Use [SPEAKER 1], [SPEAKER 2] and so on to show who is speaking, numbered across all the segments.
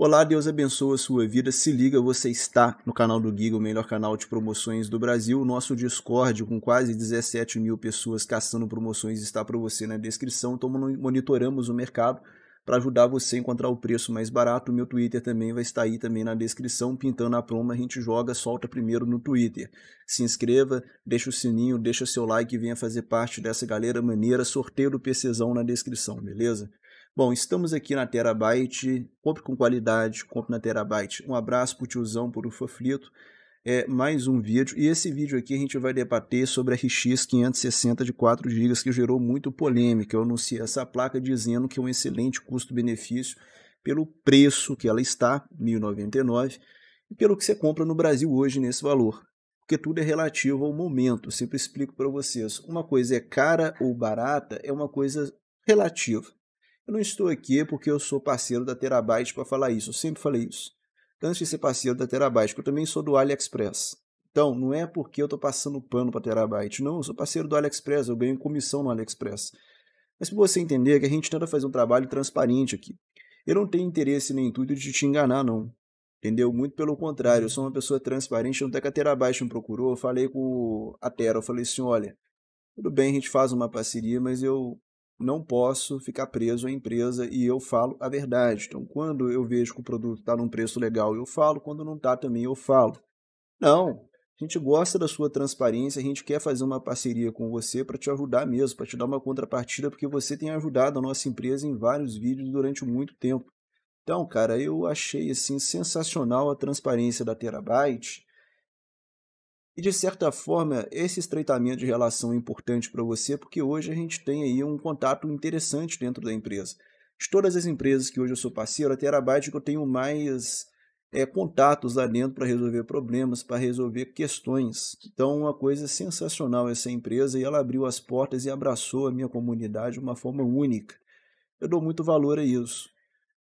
[SPEAKER 1] Olá, Deus abençoe a sua vida. Se liga, você está no canal do Giga, o melhor canal de promoções do Brasil. O nosso Discord, com quase 17 mil pessoas caçando promoções, está para você na descrição. Então, monitoramos o mercado para ajudar você a encontrar o preço mais barato. O meu Twitter também vai estar aí também na descrição. Pintando a promo, a gente joga, solta primeiro no Twitter. Se inscreva, deixa o sininho, deixa seu like e venha fazer parte dessa galera maneira. Sorteio do PCzão na descrição, beleza? Bom, estamos aqui na Terabyte. Compre com qualidade, compre na Terabyte. Um abraço pro tiozão, por ufa frito. É mais um vídeo. E esse vídeo aqui a gente vai debater sobre a RX 560 de 4 GB, que gerou muito polêmica. Eu anunciei essa placa dizendo que é um excelente custo-benefício pelo preço que ela está, 1099, e pelo que você compra no Brasil hoje nesse valor. Porque tudo é relativo ao momento. Eu sempre explico para vocês. Uma coisa é cara ou barata, é uma coisa relativa. Eu não estou aqui porque eu sou parceiro da Terabyte para falar isso, eu sempre falei isso. Então, antes de ser parceiro da Terabyte, eu também sou do AliExpress. Então, não é porque eu estou passando pano para Terabyte, não, eu sou parceiro do AliExpress, eu ganho comissão no AliExpress. Mas para você entender que a gente tenta fazer um trabalho transparente aqui. Eu não tenho interesse nem intuito de te enganar, não. Entendeu? Muito pelo contrário, eu sou uma pessoa transparente, até que a Terabyte me procurou, eu falei com a Tera, eu falei assim, olha, tudo bem, a gente faz uma parceria, mas eu não posso ficar preso à empresa e eu falo a verdade. Então, quando eu vejo que o produto está num preço legal, eu falo, quando não está também eu falo. Não, a gente gosta da sua transparência, a gente quer fazer uma parceria com você para te ajudar mesmo, para te dar uma contrapartida, porque você tem ajudado a nossa empresa em vários vídeos durante muito tempo. Então, cara, eu achei assim sensacional a transparência da Terabyte e de certa forma, esse estreitamento de relação é importante para você porque hoje a gente tem aí um contato interessante dentro da empresa. De todas as empresas que hoje eu sou parceiro, a Terabyte é que eu tenho mais é, contatos lá dentro para resolver problemas, para resolver questões. Então, uma coisa sensacional essa empresa e ela abriu as portas e abraçou a minha comunidade de uma forma única. Eu dou muito valor a isso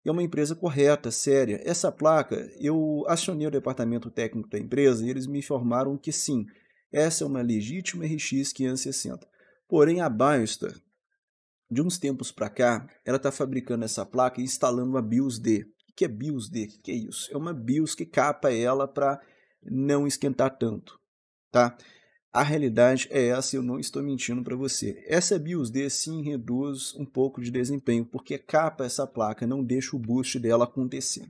[SPEAKER 1] é uma empresa correta, séria. Essa placa, eu acionei o departamento técnico da empresa e eles me informaram que sim, essa é uma legítima RX 560. Porém, a Bioster, de uns tempos para cá, ela está fabricando essa placa e instalando uma BIOS D. O que é BIOS D? O que é isso? É uma BIOS que capa ela para não esquentar tanto, tá? A realidade é essa eu não estou mentindo para você. Essa BIOS D sim reduz um pouco de desempenho, porque capa essa placa, não deixa o boost dela acontecer.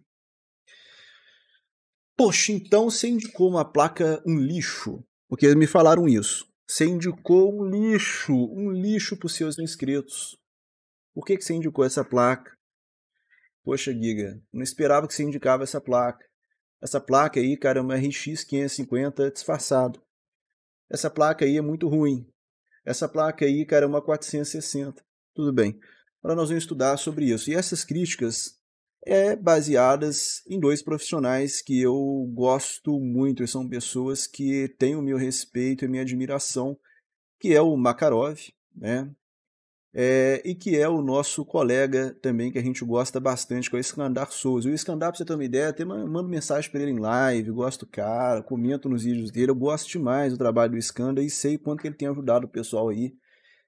[SPEAKER 1] Poxa, então você indicou uma placa um lixo, porque me falaram isso. Você indicou um lixo, um lixo para os seus inscritos. Por que, que você indicou essa placa? Poxa, Giga, não esperava que você indicava essa placa. Essa placa aí, cara, é uma RX 550 disfarçado. Essa placa aí é muito ruim. Essa placa aí, cara, é uma 460. Tudo bem. Agora nós vamos estudar sobre isso. E essas críticas é baseadas em dois profissionais que eu gosto muito, e são pessoas que têm o meu respeito e minha admiração, que é o Makarov, né? é, e que é o nosso colega também que a gente gosta bastante, que é o Escandar Souza. O Escandar, pra você ter uma ideia, até mando mensagem para ele em live, gosto do cara, comento nos vídeos dele, eu gosto demais do trabalho do Escandar e sei quanto que ele tem ajudado o pessoal aí.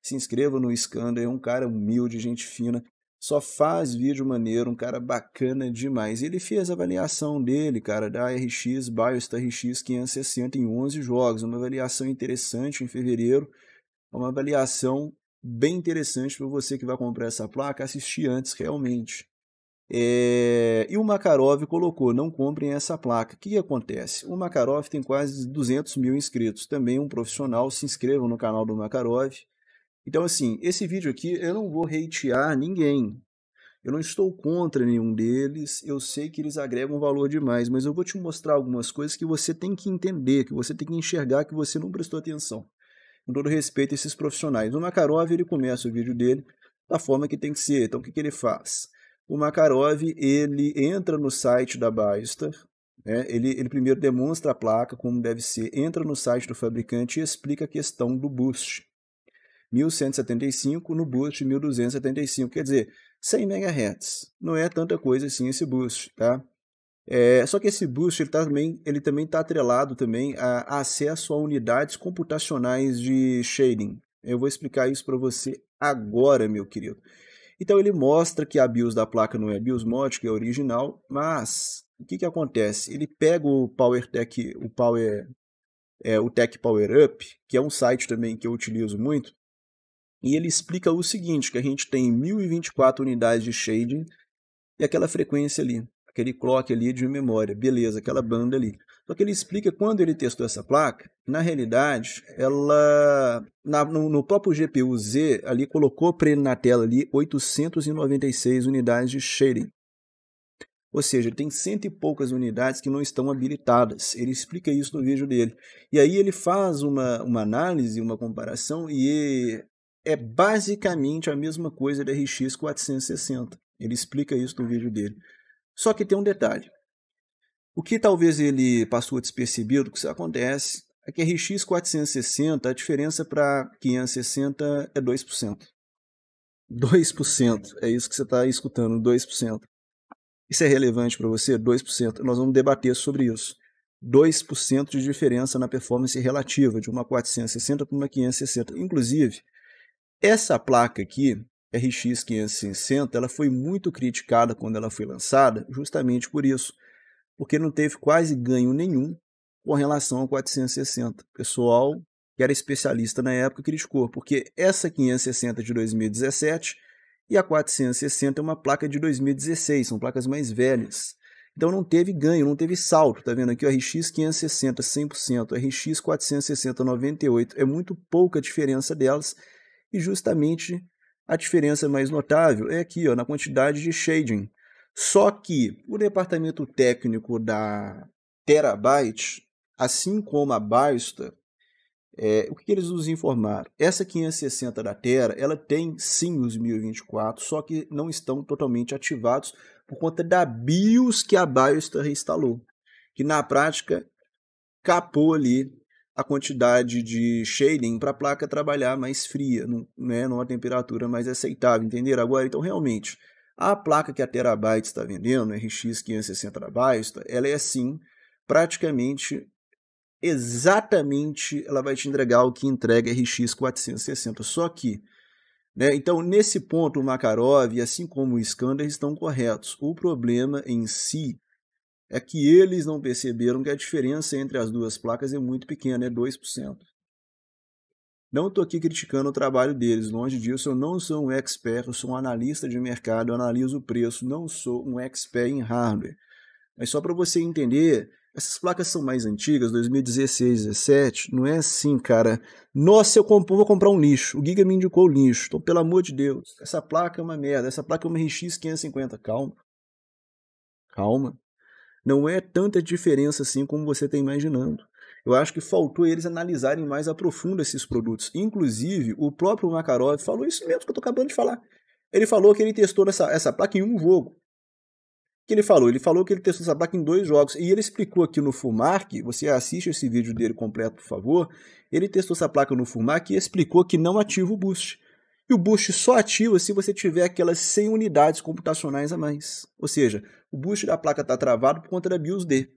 [SPEAKER 1] Se inscreva no Escandar, é um cara humilde, gente fina, só faz vídeo maneiro, um cara bacana demais. Ele fez a avaliação dele, cara, da RX Biostar RX 560 em 11 jogos, uma avaliação interessante em fevereiro, uma avaliação bem interessante para você que vai comprar essa placa assistir antes realmente. É... E o Makarov colocou: não comprem essa placa. O que, acontece? O Makarov tem quase 200 mil inscritos, também um profissional. Se inscrevam no canal do Makarov. Então, assim, esse vídeo aqui eu não vou hatear ninguém. Eu não estou contra nenhum deles, eu sei que eles agregam valor demais, mas eu vou te mostrar algumas coisas que você tem que entender, que você tem que enxergar, que você não prestou atenção com todo respeito a esses profissionais. O Makarov, ele começa o vídeo dele da forma que tem que ser. Então, o que, que ele faz? O Makarov, ele entra no site da Baystar, né? ele, ele primeiro demonstra a placa, como deve ser, entra no site do fabricante e explica a questão do boost. 1175 no boost 1275, quer dizer, 100 MHz. Não é tanta coisa assim esse boost, tá? É, só que esse boost ele, tá também, ele também está atrelado também a, a acesso a unidades computacionais de shading. Eu vou explicar isso para você agora, meu querido. Então ele mostra que a BIOS da placa não é BIOS mod, que é original, mas o que, que acontece? Ele pega o PowerTech, o Power, é, o Tech Power Up, que é um site também que eu utilizo muito, e ele explica o seguinte, que a gente tem 1024 unidades de shading e aquela frequência ali aquele clock ali de memória, beleza, aquela banda ali. Só que ele explica quando ele testou essa placa, na realidade, ela na, no, no, próprio GPU Z ali colocou para ele na tela ali 896 unidades de shading. Ou seja, tem cento e poucas unidades que não estão habilitadas. Ele explica isso no vídeo dele. E aí ele faz uma, uma análise, uma comparação, e é basicamente a mesma coisa da RX 460. Ele explica isso no vídeo dele. Só que tem um detalhe. O que talvez ele passou despercebido que isso acontece é que RX 460, a diferença para 560 é 2%. 2%, é isso que você está escutando, 2%. Isso é relevante para você? 2%. Nós vamos debater sobre isso. 2% de diferença na performance relativa de uma 460 para uma 560. Inclusive, essa placa aqui, RX 560 ela foi muito criticada quando ela foi lançada, justamente por isso, porque não teve quase ganho nenhum com relação ao 460. O pessoal que era especialista na época criticou, porque essa 560 de 2017 e a 460 é uma placa de 2016, são placas mais velhas. Então não teve ganho, não teve salto, tá vendo aqui o RX 560 100%, RX 460 98, é muito pouca a diferença delas e justamente a diferença mais notável é aqui ó, na quantidade de shading. Só que o departamento técnico da Terabyte, assim como a Basta, é, o que eles nos informaram? Essa 560 da Terra, ela tem sim os 1024, só que não estão totalmente ativados por conta da BIOS que a Biostar reinstalou, que na prática capou ali a quantidade de shading para a placa trabalhar mais fria, num, né, numa temperatura mais aceitável, entender? Agora, então, realmente, a placa que a Terabyte está vendendo, RX 560 Byte, ela é assim, praticamente exatamente ela vai te entregar o que entrega RX 460. Só que, né, então nesse ponto o Makarov, assim como o Skander, estão corretos. O problema em si é que eles não perceberam que a diferença entre as duas placas é muito pequena, é 2%. Não estou aqui criticando o trabalho deles, longe disso, eu não sou um expert, eu sou um analista de mercado, eu analiso o preço, não sou um expert em hardware. Mas só para você entender, essas placas são mais antigas, 2016, 2017, não é assim, cara. Nossa, eu comp vou comprar um lixo, o Giga me indicou o lixo, então pelo amor de Deus, essa placa é uma merda, essa placa é uma RX 550, calma. Calma, não é tanta diferença assim como você está imaginando. Eu acho que faltou eles analisarem mais a profundo esses produtos. Inclusive, o próprio Makarov falou isso mesmo que eu estou acabando de falar. Ele falou que ele testou essa, essa placa em um jogo. que ele falou? Ele falou que ele testou essa placa em dois jogos. E ele explicou aqui no Fumark, você assiste esse vídeo dele completo, por favor. Ele testou essa placa no Fumark e explicou que não ativa o boost. E o boost só ativa se você tiver aquelas 100 unidades computacionais a mais. Ou seja, o boost da placa está travado por conta da BIOS D.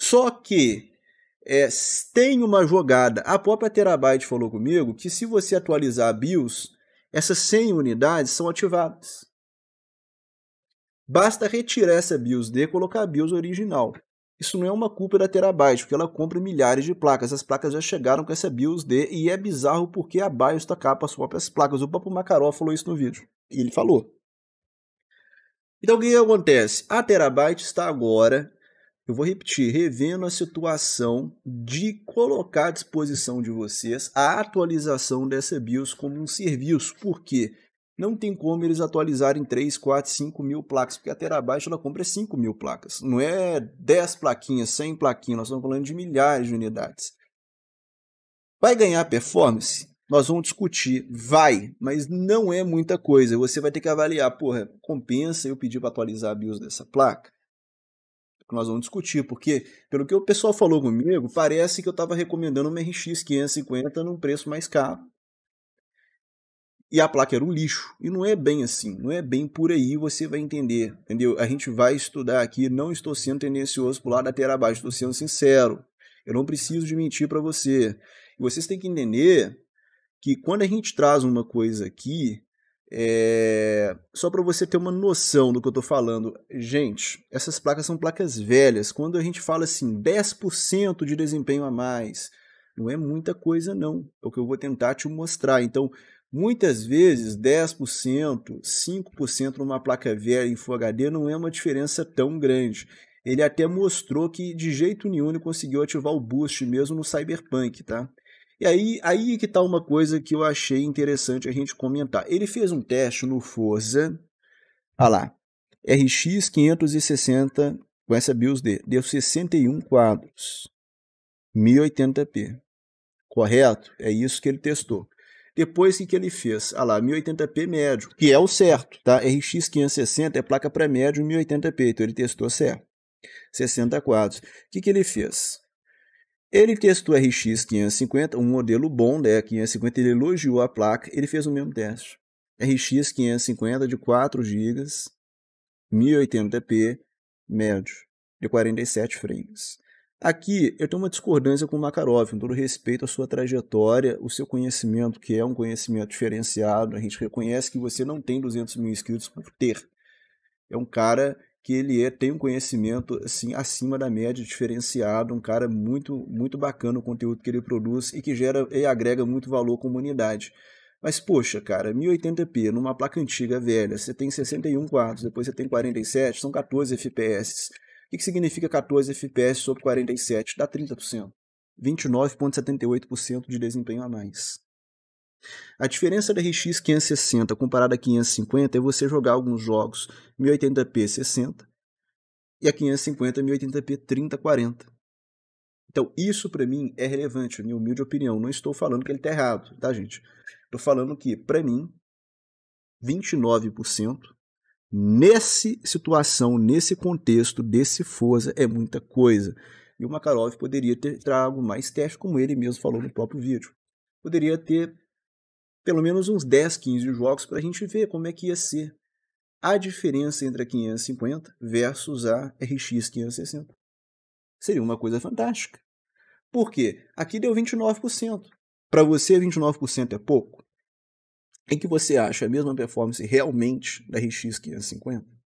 [SPEAKER 1] Só que é, tem uma jogada. A própria Terabyte falou comigo que se você atualizar a BIOS, essas 100 unidades são ativadas. Basta retirar essa BIOS D e colocar a BIOS original. Isso não é uma culpa da Terabyte, porque ela compra milhares de placas. As placas já chegaram com essa BIOS D e é bizarro porque a BIOS da capa as as placas. O Papo Macaró falou isso no vídeo. E ele falou. Então o que acontece? A Terabyte está agora, eu vou repetir, revendo a situação de colocar à disposição de vocês a atualização dessa BIOS como um serviço. Por quê? Porque não tem como eles atualizarem 3, 4, 5 mil placas, porque a Terabyte ela compra 5 mil placas. Não é 10 plaquinhas, 100 plaquinhas, nós estamos falando de milhares de unidades. Vai ganhar performance? Nós vamos discutir, vai, mas não é muita coisa. Você vai ter que avaliar, porra, compensa eu pedir para atualizar a BIOS dessa placa? nós vamos discutir, porque pelo que o pessoal falou comigo, parece que eu estava recomendando uma RX 550 num preço mais caro e a placa era um lixo. E não é bem assim, não é bem por aí, você vai entender, entendeu? A gente vai estudar aqui, não estou sendo tendencioso o lado da terra abaixo, estou sendo sincero. Eu não preciso de mentir para você. E vocês têm que entender que quando a gente traz uma coisa aqui, é... só para você ter uma noção do que eu estou falando, gente, essas placas são placas velhas. Quando a gente fala assim, 10% de desempenho a mais, não é muita coisa não, é o que eu vou tentar te mostrar. Então, Muitas vezes, 10%, 5% numa placa velha em Full HD não é uma diferença tão grande. Ele até mostrou que de jeito nenhum ele conseguiu ativar o boost mesmo no Cyberpunk, tá? E aí, aí é que tá uma coisa que eu achei interessante a gente comentar. Ele fez um teste no Forza, olha lá, RX 560 com essa BIOS D, deu 61 quadros, 1080p, correto? É isso que ele testou. Depois, o que, que ele fez? Ah lá, 1080p médio, que é o certo, tá? RX 560 é placa para médio 1080p, então ele testou certo. 60 quadros. O que, que ele fez? Ele testou RX 550, um modelo bom, né? 550, ele elogiou a placa, ele fez o mesmo teste. RX 550 de 4 GB, 1080p, médio, de 47 frames. Aqui eu tenho uma discordância com o Makarov, com todo respeito à sua trajetória, o seu conhecimento, que é um conhecimento diferenciado, a gente reconhece que você não tem 200 mil inscritos por ter. É um cara que ele é, tem um conhecimento assim acima da média, diferenciado, um cara muito muito bacana o conteúdo que ele produz e que gera e agrega muito valor à comunidade. Mas poxa, cara, 1080p numa placa antiga velha, você tem 61 quadros, depois você tem 47, são 14 FPS. O que significa 14 FPS sobre 47? Dá 30%. 29,78% de desempenho a mais. A diferença da RX 560 comparada a 550 é você jogar alguns jogos 1080p 60 e a 550 1080p 3040. Então, isso para mim é relevante, minha humilde opinião. Não estou falando que ele está errado, tá, gente? Estou falando que, para mim, 29% Nessa situação, nesse contexto, desse força, é muita coisa. E o Makarov poderia ter trago mais testes, como ele mesmo falou no próprio vídeo. Poderia ter pelo menos uns 10, 15 jogos para a gente ver como é que ia ser a diferença entre a 550 versus a RX 560. Seria uma coisa fantástica. Por quê? Aqui deu 29%. Para você, 29% é pouco? E que você acha é a mesma performance realmente da RX 550?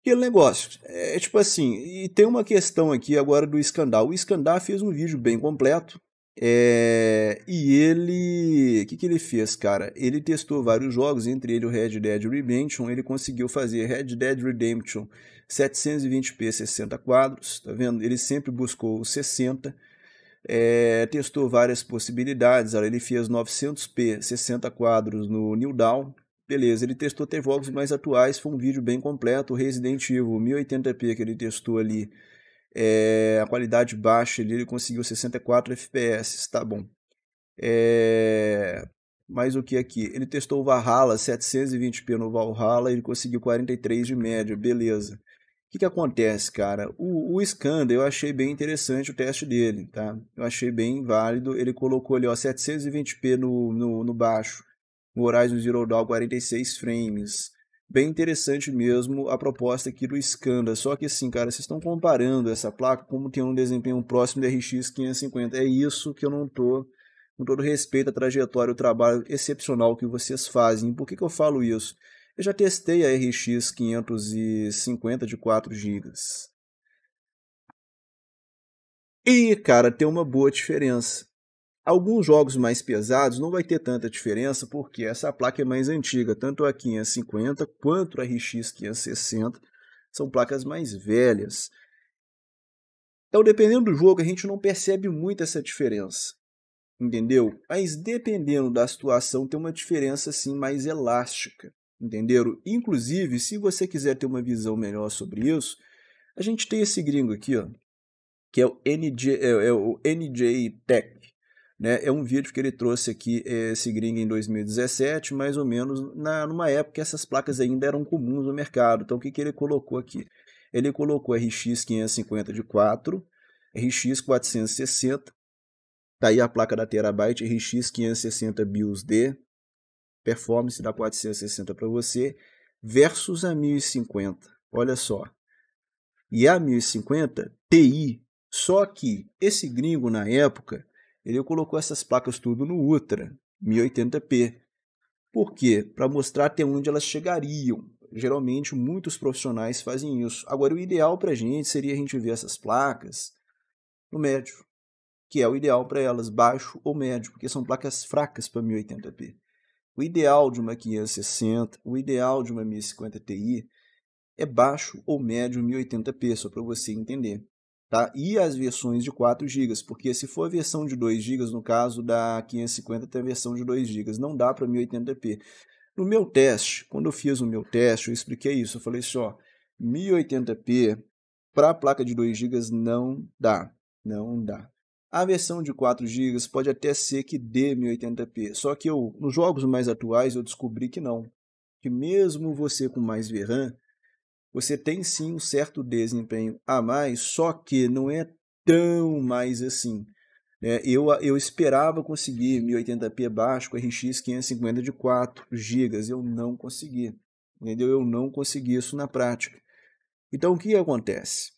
[SPEAKER 1] aquele negócio. É, é tipo assim, e tem uma questão aqui agora do Escandal. O Escandal fez um vídeo bem completo. É, e ele. O que, que ele fez, cara? Ele testou vários jogos, entre ele o Red Dead Redemption. Ele conseguiu fazer Red Dead Redemption 720p 60 quadros, tá vendo? Ele sempre buscou 60. É, testou várias possibilidades. ele fez 900p, 60 quadros no New Down. Beleza, ele testou até jogos mais atuais, foi um vídeo bem completo. O Resident Evil 1080p que ele testou ali, é, a qualidade baixa ali, ele conseguiu 64 FPS, tá bom. É, mais o que aqui? Ele testou o Valhalla 720p no Valhalla, ele conseguiu 43 de média, beleza. O que, que acontece, cara? O, o Scanda, eu achei bem interessante o teste dele, tá? Eu achei bem válido. Ele colocou ali, ó, 720p no, no, no baixo. O Horizon Zero Dawn 46 frames. Bem interessante mesmo a proposta aqui do Scanda. Só que assim, cara, vocês estão comparando essa placa como tem um desempenho próximo da RX 550. É isso que eu não tô, com todo respeito à trajetória, o trabalho excepcional que vocês fazem. Por que, que eu falo isso? Eu já testei a RX 550 de 4 GB. E, cara, tem uma boa diferença. Alguns jogos mais pesados não vai ter tanta diferença porque essa placa é mais antiga, tanto a 550 quanto a RX 560 são placas mais velhas. Então, dependendo do jogo, a gente não percebe muito essa diferença, entendeu? Mas dependendo da situação, tem uma diferença assim mais elástica entenderam? Inclusive, se você quiser ter uma visão melhor sobre isso, a gente tem esse gringo aqui, ó, que é o NJ, é, é o NJ Tech, né? É um vídeo que ele trouxe aqui é, esse gringo em 2017, mais ou menos na numa época que essas placas ainda eram comuns no mercado. Então, o que que ele colocou aqui? Ele colocou RX 550 de 4, RX 460, tá aí a placa da Terabyte RX 560 BIOS D, performance da 460 para você versus a 1050. Olha só. E a 1050 TI. Só que esse gringo na época, ele colocou essas placas tudo no Ultra 1080p. Por quê? Para mostrar até onde elas chegariam. Geralmente muitos profissionais fazem isso. Agora o ideal para a gente seria a gente ver essas placas no médio, que é o ideal para elas, baixo ou médio, porque são placas fracas para 1080p. O ideal de uma 560, o ideal de uma 1050 Ti é baixo ou médio 1080p, só para você entender. Tá? E as versões de 4 GB, porque se for a versão de 2 GB, no caso da 550 tem a versão de 2 GB, não dá para 1080p. No meu teste, quando eu fiz o meu teste, eu expliquei isso, eu falei assim, ó, 1080p para a placa de 2 GB não dá, não dá. A versão de 4 GB pode até ser que dê 1080p, só que eu, nos jogos mais atuais eu descobri que não. Que mesmo você com mais VRAM, você tem sim um certo desempenho a mais, só que não é tão mais assim. É, eu, eu esperava conseguir 1080p baixo com RX 550 de 4 GB, eu não consegui. Entendeu? Eu não consegui isso na prática. Então o que acontece?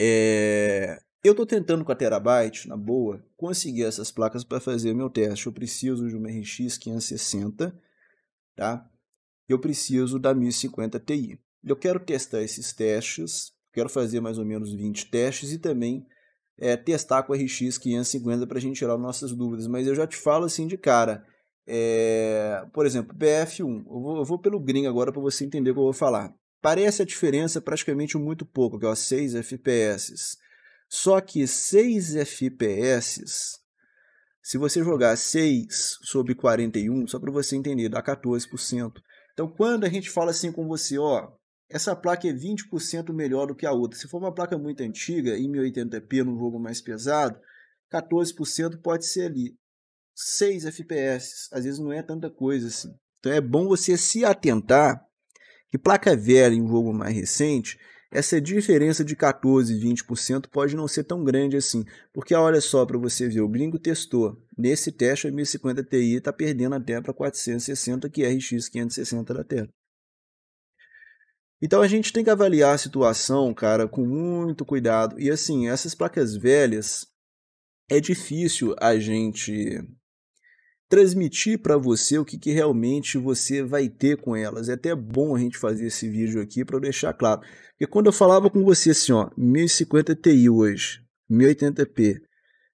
[SPEAKER 1] É, eu estou tentando com a Terabyte, na boa, conseguir essas placas para fazer o meu teste. Eu preciso de uma RX 560, tá? Eu preciso da 1050 Ti. Eu quero testar esses testes, quero fazer mais ou menos 20 testes e também é, testar com a RX 550 para a gente tirar nossas dúvidas. Mas eu já te falo assim de cara, é, por exemplo, BF1. Eu vou, eu vou pelo Green agora para você entender o que eu vou falar. Parece a diferença praticamente muito pouco, que é 6 FPS. Só que 6 FPS, se você jogar 6 sobre 41, só para você entender, dá 14%. Então, quando a gente fala assim com você, ó, essa placa é 20% melhor do que a outra. Se for uma placa muito antiga, em 1080p, num jogo mais pesado, 14% pode ser ali. 6 FPS, às vezes não é tanta coisa assim. Então é bom você se atentar que placa velha em um jogo mais recente, essa diferença de 14% e 20% pode não ser tão grande assim, porque olha só para você ver, o gringo testou. Nesse teste, a 1050 Ti está perdendo até para 460, que é a RX 560 da Terra. Então a gente tem que avaliar a situação, cara, com muito cuidado. E assim, essas placas velhas, é difícil a gente transmitir para você o que, que, realmente você vai ter com elas. É até bom a gente fazer esse vídeo aqui para deixar claro. Porque quando eu falava com você assim, ó, 1050 Ti hoje, 1080p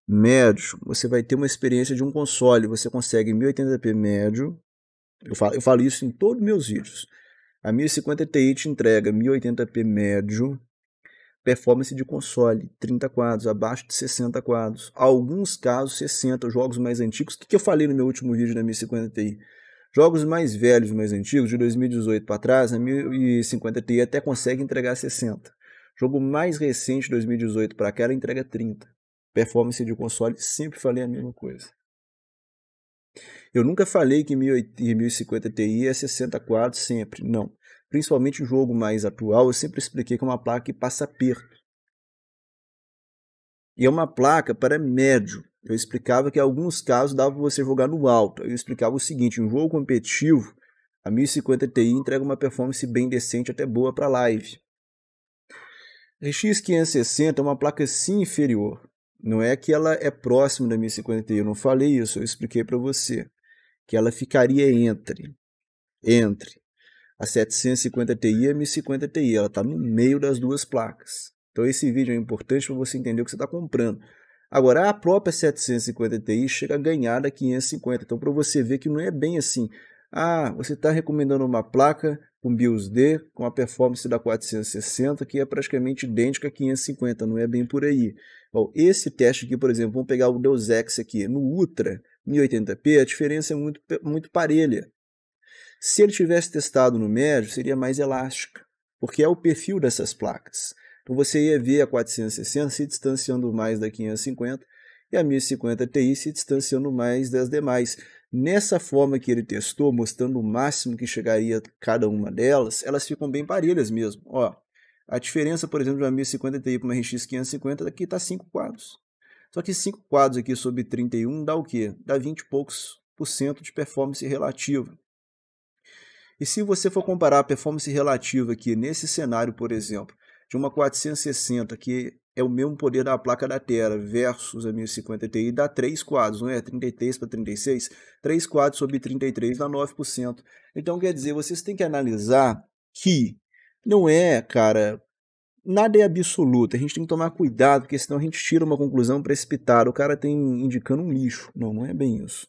[SPEAKER 1] médio, você vai ter uma experiência de um console, você consegue 1080p médio. Eu falo, eu falo isso em todos meus vídeos. A 1050 Ti te entrega 1080p médio, performance de console, 30 quadros, abaixo de 60 quadros. Alguns casos, 60, jogos mais antigos. O que, que eu falei no meu último vídeo da 1050 Ti? Jogos mais velhos, mais antigos, de 2018 para trás, a 1050 Ti até consegue entregar 60. Jogo mais recente, 2018 para cá, ela entrega 30. Performance de console, sempre falei a mesma coisa. Eu nunca falei que 1050 Ti é 60 quadros sempre, não principalmente o jogo mais atual, eu sempre expliquei que é uma placa que passa perto. E é uma placa para médio. Eu explicava que em alguns casos dava para você jogar no alto. Eu explicava o seguinte: um jogo competitivo, a 1050 Ti entrega uma performance bem decente, até boa para live. A RX560 é uma placa sim inferior. Não é que ela é próxima da 1050 Ti, eu não falei isso, eu expliquei para você. Que ela ficaria entre, entre a 750 Ti e a 1050 Ti. Ela está no meio das duas placas. Então esse vídeo é importante para você entender o que você está comprando. Agora, a própria 750 Ti chega a ganhar da 550. Então, para você ver que não é bem assim. Ah, você está recomendando uma placa com BIOS D, com a performance da 460, que é praticamente idêntica a 550, não é bem por aí. Bom, esse teste aqui, por exemplo, vamos pegar o Deus Ex aqui, no Ultra 1080p, a diferença é muito, muito parelha. Se ele tivesse testado no médio, seria mais elástica, porque é o perfil dessas placas. Então você ia ver a 460 se distanciando mais da 550 e a 1050 Ti se distanciando mais das demais. Nessa forma que ele testou, mostrando o máximo que chegaria cada uma delas, elas ficam bem parelhas mesmo. Ó, a diferença, por exemplo, de uma 1050 Ti para uma RX 550 aqui está 5 quadros. Só que 5 quadros aqui sobre 31 dá o quê? Dá 20 e poucos por cento de performance relativa. E se você for comparar a performance relativa aqui nesse cenário, por exemplo, de uma 460, que é o mesmo poder da placa da Terra, versus a 1050 Ti, dá 3 quadros, não é? 33 para 36, 3 quadros sobre 33 dá 9%. Então, quer dizer, vocês têm que analisar que não é, cara, nada é absoluto. A gente tem que tomar cuidado, porque senão a gente tira uma conclusão precipitada. O cara tem indicando um lixo. Não, não é bem isso.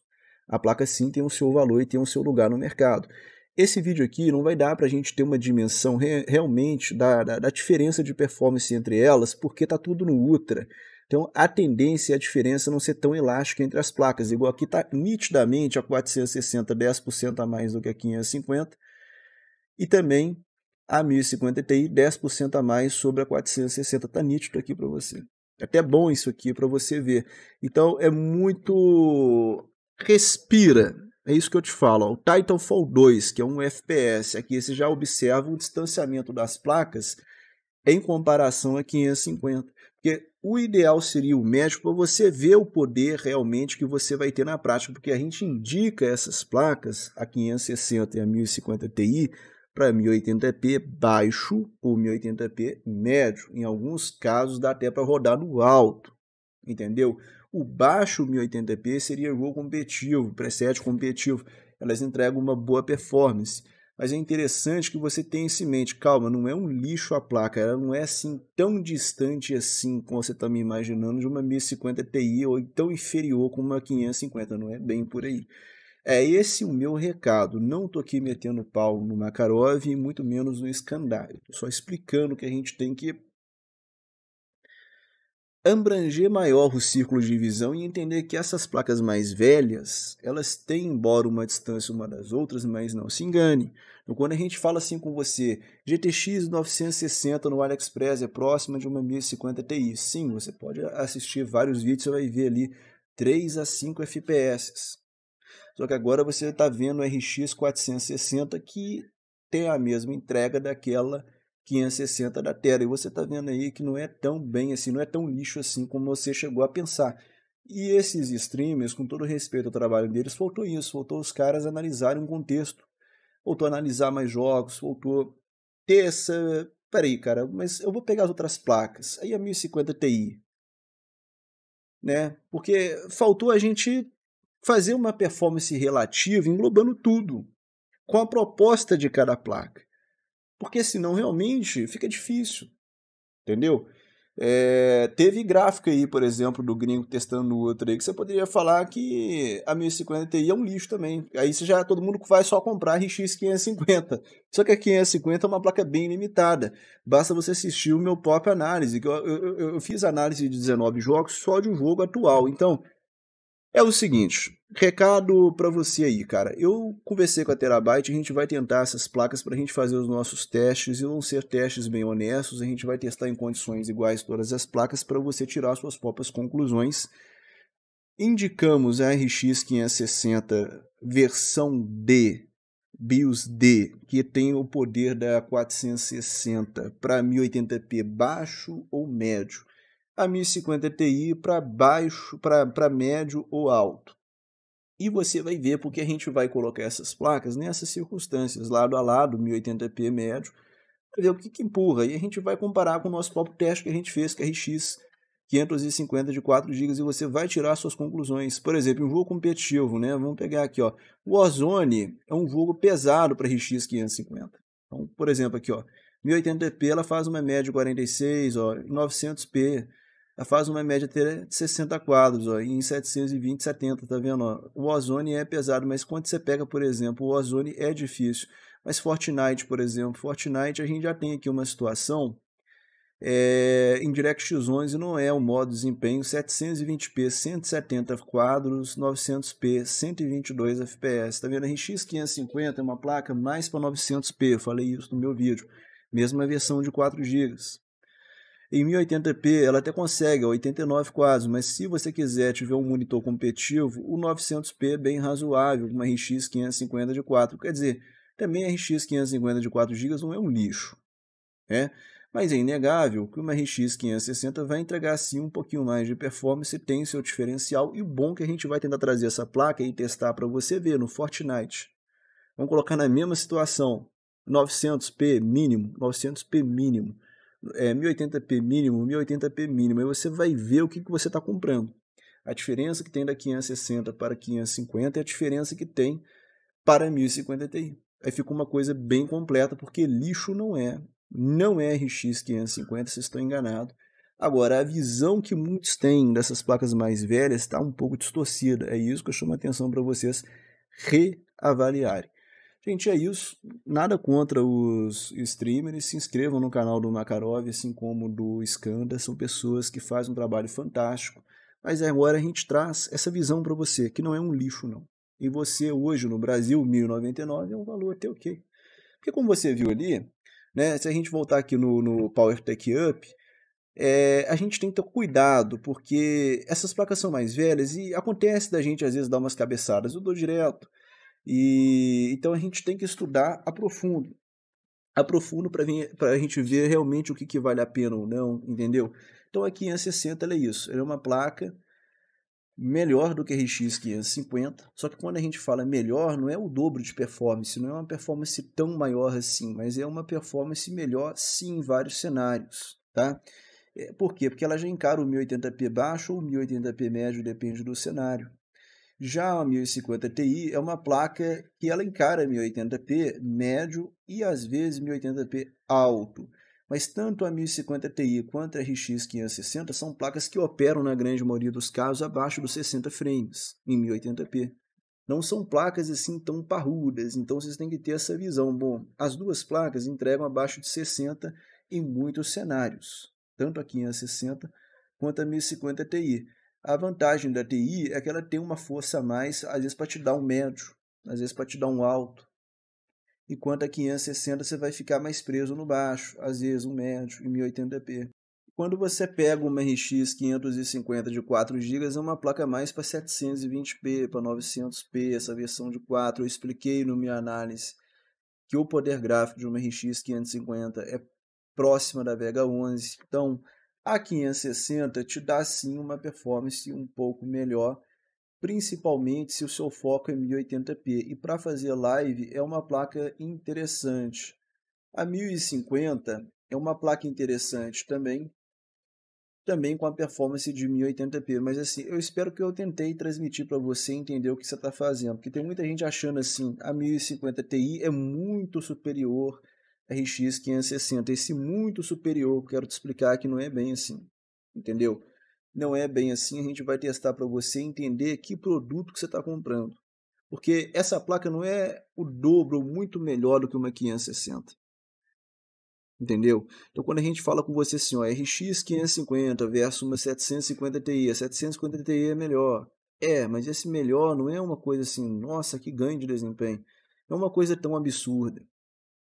[SPEAKER 1] A placa sim tem o seu valor e tem o seu lugar no mercado. Esse vídeo aqui não vai dar para a gente ter uma dimensão re realmente da, da, da, diferença de performance entre elas, porque está tudo no Ultra. Então a tendência e a diferença não ser tão elástica entre as placas, igual aqui está nitidamente a 460 10% a mais do que a 550, e também a 1050 Ti 10% a mais sobre a 460, está nítido aqui para você. É até bom isso aqui para você ver. Então é muito respira é isso que eu te falo. O Titanfall 2, que é um FPS, aqui é você já observa o distanciamento das placas em comparação a 550. Porque o ideal seria o médico para você ver o poder realmente que você vai ter na prática, porque a gente indica essas placas, a 560 e a 1050 Ti, para 1080p baixo ou 1080p médio. Em alguns casos dá até para rodar no alto, entendeu? O baixo 1080p seria RAW competitivo, preset competitivo. Elas entregam uma boa performance. Mas é interessante que você tenha isso em mente. Calma, não é um lixo a placa, ela não é assim tão distante assim como você está me imaginando de uma 1050 Ti ou tão inferior como uma 550, não é bem por aí. É esse o meu recado. Não estou aqui metendo pau no Makarov e muito menos no Escandalho. Estou só explicando que a gente tem que abranger maior o círculo de visão e entender que essas placas mais velhas, elas têm embora uma distância uma das outras, mas não se engane. Então, quando a gente fala assim com você, GTX 960 no AliExpress é próxima de uma 1050 Ti. Sim, você pode assistir vários vídeos, você vai ver ali 3 a 5 FPS. Só que agora você está vendo o RX 460 que tem a mesma entrega daquela 560 da Terra. E você está vendo aí que não é tão bem assim, não é tão lixo assim como você chegou a pensar. E esses streamers, com todo respeito ao trabalho deles, faltou isso, faltou os caras analisarem um contexto, faltou analisar mais jogos, faltou ter essa. Peraí, cara, mas eu vou pegar as outras placas. Aí a 1050 Ti. Né? Porque faltou a gente fazer uma performance relativa englobando tudo, com a proposta de cada placa porque senão realmente fica difícil, entendeu? É, teve gráfico aí, por exemplo, do gringo testando o outro aí, que você poderia falar que a 1050 Ti é um lixo também. Aí você já, todo mundo vai só comprar a RX 550. Só que a 550 é uma placa bem limitada. Basta você assistir o meu pop análise, que eu, eu, eu fiz análise de 19 jogos só de um jogo atual. Então, é o seguinte, recado para você aí, cara. Eu conversei com a Terabyte, a gente vai tentar essas placas para a gente fazer os nossos testes e vão ser testes bem honestos. A gente vai testar em condições iguais todas as placas para você tirar suas próprias conclusões. Indicamos a RX 560 versão D, BIOS D, que tem o poder da 460 para 1080p baixo ou médio a 1050 Ti para baixo, para médio ou alto. E você vai ver porque a gente vai colocar essas placas nessas circunstâncias, lado a lado, 1080p médio, para ver o que, que empurra. E a gente vai comparar com o nosso próprio teste que a gente fez, que é RX 550 de 4 GB, e você vai tirar suas conclusões. Por exemplo, um jogo competitivo, né? Vamos pegar aqui, ó. Ozone é um jogo pesado para RX 550. Então, por exemplo, aqui, ó. 1080p ela faz uma média de 46, ó, 900p faz uma média de 60 quadros, ó, em 720, 70, tá vendo? Ó? O Ozone é pesado, mas quando você pega, por exemplo, o Ozone é difícil. Mas Fortnite, por exemplo, Fortnite a gente já tem aqui uma situação é, em DirectX 11 não é o modo desempenho 720p 170 quadros 900p 122 fps tá vendo a RX 550 é uma placa mais para 900p eu falei isso no meu vídeo mesma versão de 4 GB em 1080p ela até consegue, 89 quase, mas se você quiser tiver um monitor competitivo, o 900p é bem razoável, uma RX 550 de 4. Quer dizer, também a RX 550 de 4 GB não é um lixo. Né? Mas é inegável que uma RX 560 vai entregar sim um pouquinho mais de performance, tem seu diferencial, e o bom é que a gente vai tentar trazer essa placa e testar para você ver no Fortnite. Vamos colocar na mesma situação, 900p mínimo, 900p mínimo é, 1080p mínimo, 1080p mínimo, aí você vai ver o que, que você está comprando. A diferença que tem da 560 para 550 é a diferença que tem para 1050 Ti. Aí fica uma coisa bem completa, porque lixo não é, não é RX 550, vocês estão enganados. Agora, a visão que muitos têm dessas placas mais velhas está um pouco distorcida. É isso que eu chamo a atenção para vocês reavaliarem. Gente, é isso. Nada contra os streamers. Se inscrevam no canal do Makarov, assim como do Skanda. São pessoas que fazem um trabalho fantástico. Mas agora a gente traz essa visão para você, que não é um lixo, não. E você, hoje, no Brasil, 1.099 é um valor até ok. Porque como você viu ali, né, se a gente voltar aqui no, no Power Tech Up, é, a gente tem que ter cuidado, porque essas placas são mais velhas e acontece da gente, às vezes, dar umas cabeçadas. Eu dou direto. E então a gente tem que estudar a profundo, a profundo para a gente ver realmente o que, que vale a pena ou não, entendeu? Então a 560 é isso, ela é uma placa melhor do que a RX 550, só que quando a gente fala melhor, não é o dobro de performance, não é uma performance tão maior assim, mas é uma performance melhor sim em vários cenários, tá? É, por quê? Porque ela já encara o 1080p baixo ou o 1080p médio, depende do cenário. Já a 1050 Ti é uma placa que ela encara 1080p médio e às vezes 1080p alto. Mas tanto a 1050 Ti quanto a RX 560 são placas que operam na grande maioria dos casos abaixo dos 60 frames em 1080p. Não são placas assim tão parrudas, então vocês têm que ter essa visão. Bom, as duas placas entregam abaixo de 60 em muitos cenários, tanto a 560 quanto a 1050 Ti. A vantagem da TI é que ela tem uma força a mais, às vezes para te dar um médio, às vezes para te dar um alto. Enquanto a 560 você vai ficar mais preso no baixo, às vezes um médio e 1080p. Quando você pega uma RX 550 de 4 GB, é uma placa mais para 720p, para 900p, essa versão de 4. Eu expliquei no minha análise que o poder gráfico de uma RX 550 é próxima da Vega 11. Então, a 560 te dá sim uma performance um pouco melhor, principalmente se o seu foco é 1080p. E para fazer live é uma placa interessante. A 1050 é uma placa interessante também, também com a performance de 1080p. Mas assim, eu espero que eu tentei transmitir para você entender o que você está fazendo, porque tem muita gente achando assim, a 1050 Ti é muito superior RX 560 esse muito superior, quero te explicar que não é bem assim, entendeu? Não é bem assim, a gente vai testar para você entender que produto que você está comprando. Porque essa placa não é o dobro ou muito melhor do que uma 560. Entendeu? Então quando a gente fala com você assim, ó, RX 550 versus uma 750 Ti, a 750 Ti é melhor. É, mas esse melhor não é uma coisa assim, nossa, que ganho de desempenho. É uma coisa tão absurda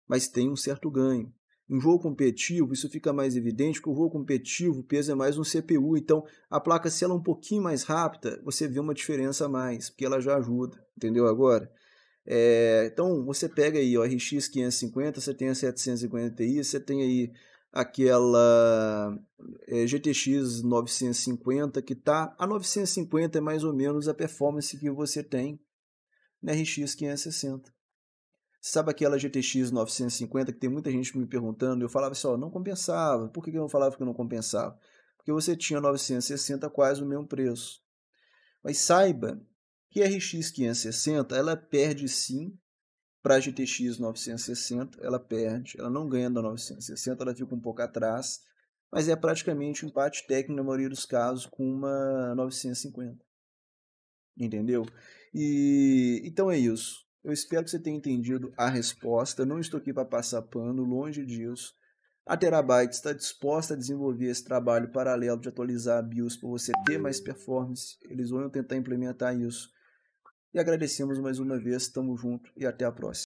[SPEAKER 1] mas tem um certo ganho. Em jogo competitivo, isso fica mais evidente, porque o jogo competitivo, o peso é mais um CPU, então a placa, se ela é um pouquinho mais rápida, você vê uma diferença a mais, porque ela já ajuda, entendeu agora? É, então, você pega aí, ó, RX 550, você tem a 750 Ti, você tem aí aquela é, GTX 950 que tá a 950 é mais ou menos a performance que você tem na RX 560. Sabe aquela GTX 950 que tem muita gente me perguntando? Eu falava assim, ó, não compensava. Por que eu não falava que não compensava? Porque você tinha 960 quase o mesmo preço. Mas saiba que a RX 560 ela perde sim para a GTX 960, ela perde, ela não ganha da 960, ela fica um pouco atrás, mas é praticamente um empate técnico na maioria dos casos com uma 950. Entendeu? E então é isso. Eu espero que você tenha entendido a resposta. Não estou aqui para passar pano, longe disso. A Terabyte está disposta a desenvolver esse trabalho paralelo de atualizar a BIOS para você ter mais performance. Eles vão tentar implementar isso. E agradecemos mais uma vez, tamo junto e até a próxima.